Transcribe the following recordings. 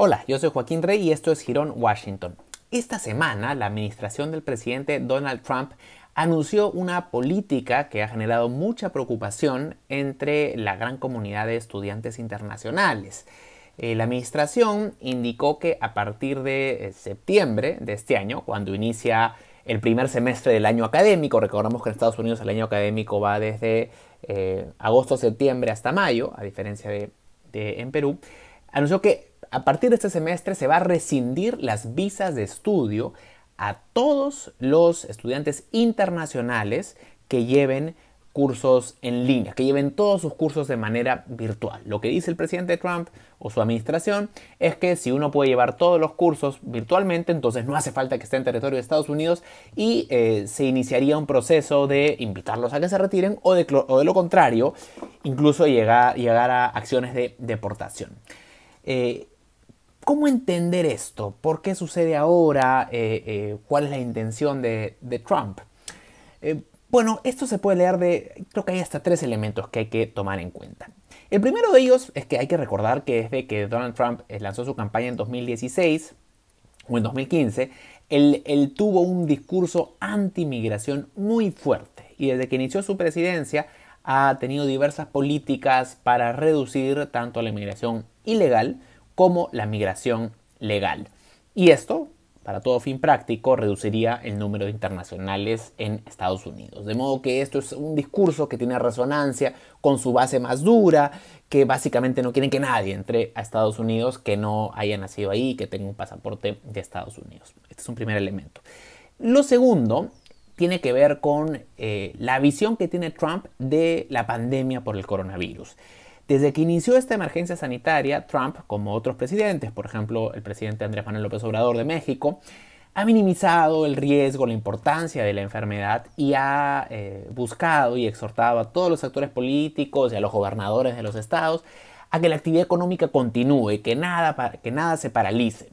Hola, yo soy Joaquín Rey y esto es Girón Washington. Esta semana la administración del presidente Donald Trump anunció una política que ha generado mucha preocupación entre la gran comunidad de estudiantes internacionales. Eh, la administración indicó que a partir de eh, septiembre de este año, cuando inicia el primer semestre del año académico, recordamos que en Estados Unidos el año académico va desde eh, agosto, septiembre hasta mayo, a diferencia de, de en Perú, anunció que a partir de este semestre se va a rescindir las visas de estudio a todos los estudiantes internacionales que lleven cursos en línea, que lleven todos sus cursos de manera virtual. Lo que dice el presidente Trump o su administración es que si uno puede llevar todos los cursos virtualmente, entonces no hace falta que esté en territorio de Estados Unidos y eh, se iniciaría un proceso de invitarlos a que se retiren o de, lo contrario, incluso llegar, a acciones de deportación. Eh, ¿Cómo entender esto? ¿Por qué sucede ahora? Eh, eh, ¿Cuál es la intención de, Trump? Eh, bueno, esto se puede leer de, creo que hay hasta tres elementos que hay que tomar en cuenta. El primero de ellos es que hay que recordar que desde que Donald Trump lanzó su campaña en 2016 o en 2015, él, tuvo un discurso anti antimigración muy fuerte y desde que inició su presidencia ha tenido diversas políticas para reducir tanto la inmigración ilegal como la migración legal. Y esto, para todo fin práctico, reduciría el número de internacionales en Estados Unidos. De modo que esto es un discurso que tiene resonancia con su base más dura, que básicamente no quieren que nadie entre a Estados Unidos que no haya nacido ahí, que tenga un pasaporte de Estados Unidos. Este es un primer elemento. Lo segundo tiene que ver con eh, la visión que tiene Trump de la pandemia por el coronavirus. Desde que inició esta emergencia sanitaria, Trump, como otros presidentes, por ejemplo el presidente Andrés Manuel López Obrador de México, ha minimizado el riesgo, la importancia de la enfermedad y ha eh, buscado y exhortado a todos los actores políticos y a los gobernadores de los estados a que la actividad económica continúe, que nada, que nada se paralice.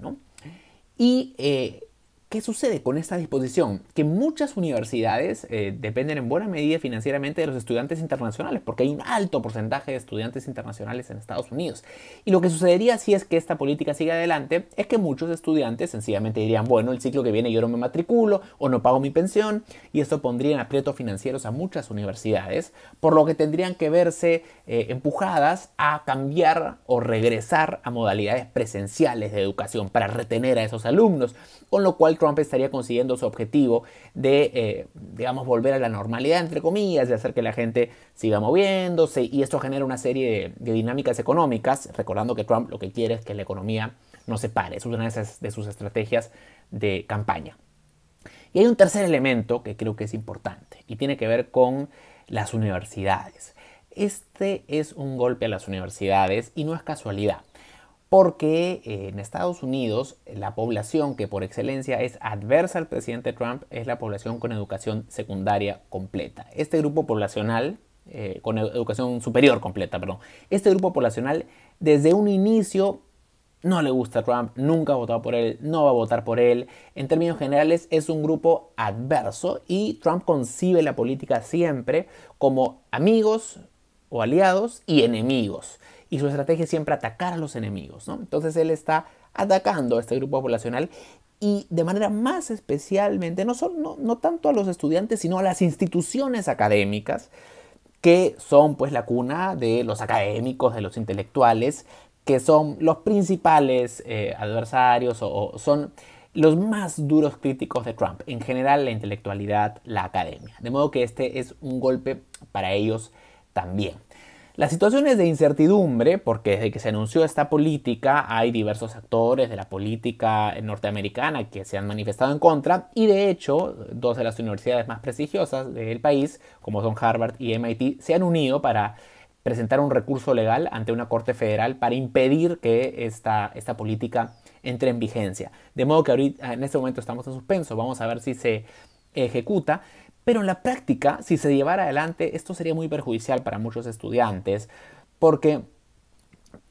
Y eh, ¿Qué sucede con esta disposición? Que muchas universidades eh, dependen en buena medida financieramente de los estudiantes internacionales, porque hay un alto porcentaje de estudiantes internacionales en Estados Unidos. Y lo que sucedería si es que esta política sigue adelante es que muchos estudiantes sencillamente dirían, bueno, el ciclo que viene yo no me matriculo o no pago mi pensión, y esto pondría en aprietos financieros a muchas universidades, por lo que tendrían que verse eh, empujadas a cambiar o regresar a modalidades presenciales de educación para retener a esos alumnos, con lo cual Trump estaría consiguiendo su objetivo de, eh, digamos, volver a la normalidad, entre comillas, de hacer que la gente siga moviéndose y esto genera una serie de, dinámicas económicas, recordando que Trump lo que quiere es que la economía no se pare, es una de sus estrategias de campaña. Y hay un tercer elemento que creo que es importante y tiene que ver con las universidades. Este es un golpe a las universidades y no es casualidad porque eh, en Estados Unidos la población que por excelencia es adversa al presidente Trump es la población con educación secundaria completa. Este grupo poblacional, eh, con educación superior completa, perdón, este grupo poblacional desde un inicio no le gusta Trump, nunca ha votado por él, no va a votar por él. En términos generales es un grupo adverso y Trump concibe la política siempre como amigos, o aliados y enemigos. Y su estrategia es siempre atacar a los enemigos. Entonces él está atacando a este grupo poblacional y de manera más especialmente, no, no, tanto a los estudiantes, sino a las instituciones académicas, que son pues la cuna de los académicos, de los intelectuales, que son los principales eh, adversarios o son los más duros críticos de Trump, en general la intelectualidad, la academia. De modo que este es un golpe para ellos también. Las situaciones de incertidumbre, porque desde que se anunció esta política hay diversos actores de la política norteamericana que se han manifestado en contra y de hecho dos de las universidades más prestigiosas del país, como son Harvard y MIT, se han unido para presentar un recurso legal ante una corte federal para impedir que esta, esta política entre en vigencia. De modo que ahorita, en este momento estamos en suspenso, vamos a ver si se ejecuta pero en la práctica, si se llevara adelante, esto sería muy perjudicial para muchos estudiantes, porque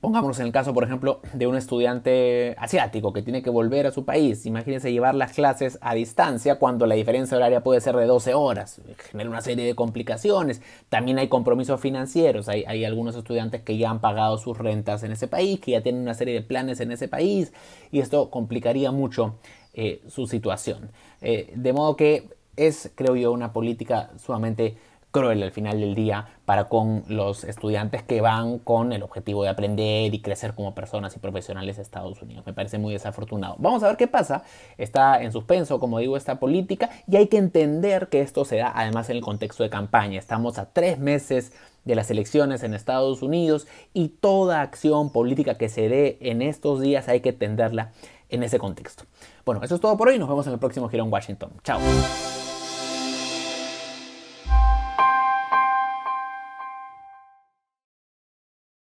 pongámonos en el caso, por ejemplo, de un estudiante asiático que tiene que volver a su país. Imagínense llevar las clases a distancia cuando la diferencia horaria puede ser de 12 horas. Genera una serie de complicaciones. También hay compromisos financieros. Hay, algunos estudiantes que ya han pagado sus rentas en ese país, que ya tienen una serie de planes en ese país, y esto complicaría mucho eh, su situación. Eh, de modo que es, creo yo, una política sumamente cruel al final del día para con los estudiantes que van con el objetivo de aprender y crecer como personas y profesionales de Estados Unidos. Me parece muy desafortunado. Vamos a ver qué pasa. Está en suspenso, como digo, esta política y hay que entender que esto se da además en el contexto de campaña. Estamos a tres meses de las elecciones en Estados Unidos y toda acción política que se dé en estos días hay que entenderla en ese contexto. Bueno, eso es todo por hoy. Nos vemos en el próximo en Washington. Chao.